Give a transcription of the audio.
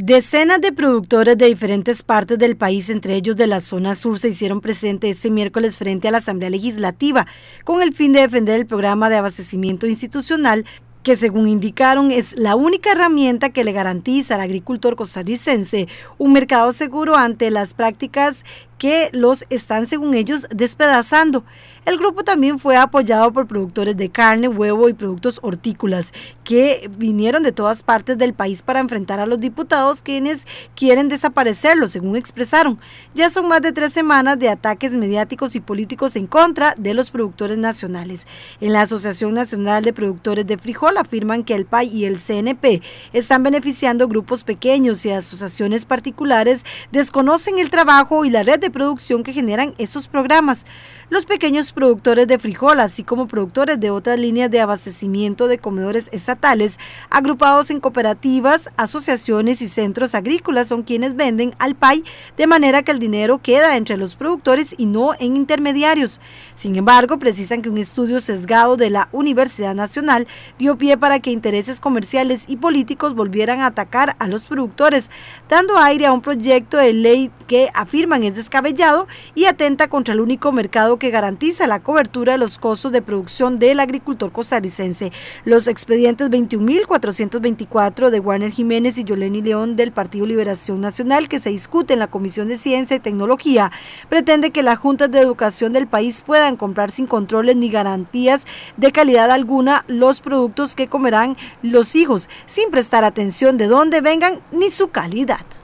Decenas de productores de diferentes partes del país, entre ellos de la zona sur, se hicieron presentes este miércoles frente a la Asamblea Legislativa con el fin de defender el programa de abastecimiento institucional que según indicaron es la única herramienta que le garantiza al agricultor costarricense un mercado seguro ante las prácticas que los están, según ellos, despedazando. El grupo también fue apoyado por productores de carne, huevo y productos hortícolas que vinieron de todas partes del país para enfrentar a los diputados quienes quieren desaparecerlo, según expresaron. Ya son más de tres semanas de ataques mediáticos y políticos en contra de los productores nacionales. En la Asociación Nacional de Productores de Frijol afirman que el PAI y el CNP están beneficiando grupos pequeños y asociaciones particulares, desconocen el trabajo y la red de producción que generan esos programas. Los pequeños productores de frijol, así como productores de otras líneas de abastecimiento de comedores estatales, agrupados en cooperativas, asociaciones y centros agrícolas, son quienes venden al PAI, de manera que el dinero queda entre los productores y no en intermediarios. Sin embargo, precisan que un estudio sesgado de la Universidad Nacional dio pie para que intereses comerciales y políticos volvieran a atacar a los productores, dando aire a un proyecto de ley que afirman es descartado y atenta contra el único mercado que garantiza la cobertura de los costos de producción del agricultor costarricense. Los expedientes 21.424 de Warner Jiménez y Yoleni León del Partido Liberación Nacional que se discute en la Comisión de Ciencia y Tecnología pretende que las juntas de educación del país puedan comprar sin controles ni garantías de calidad alguna los productos que comerán los hijos sin prestar atención de dónde vengan ni su calidad.